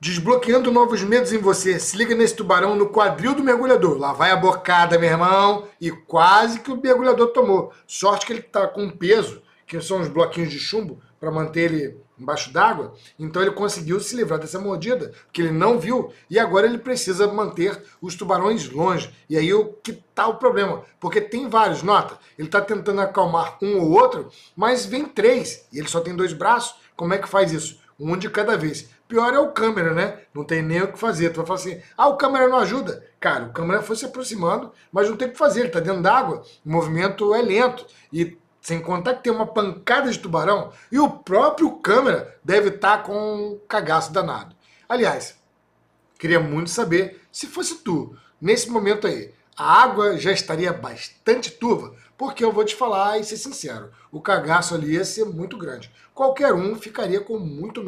Desbloqueando novos medos em você. Se liga nesse tubarão no quadril do mergulhador. Lá vai a bocada, meu irmão. E quase que o mergulhador tomou. Sorte que ele tá com peso, que são os bloquinhos de chumbo, para manter ele embaixo d'água. Então ele conseguiu se livrar dessa mordida, que ele não viu. E agora ele precisa manter os tubarões longe. E aí o que tá o problema? Porque tem vários, nota. Ele tá tentando acalmar um ou outro, mas vem três. E ele só tem dois braços. Como é que faz isso? um de cada vez. Pior é o câmera, né? Não tem nem o que fazer. Tu vai falar assim, ah, o câmera não ajuda. Cara, o câmera foi se aproximando, mas não tem o que fazer. Ele tá dentro d'água, o movimento é lento. E sem contar que tem uma pancada de tubarão e o próprio câmera deve estar tá com um cagaço danado. Aliás, queria muito saber se fosse tu, nesse momento aí, a água já estaria bastante turva, porque eu vou te falar e ser sincero, o cagaço ali ia ser muito grande. Qualquer um ficaria com muito medo.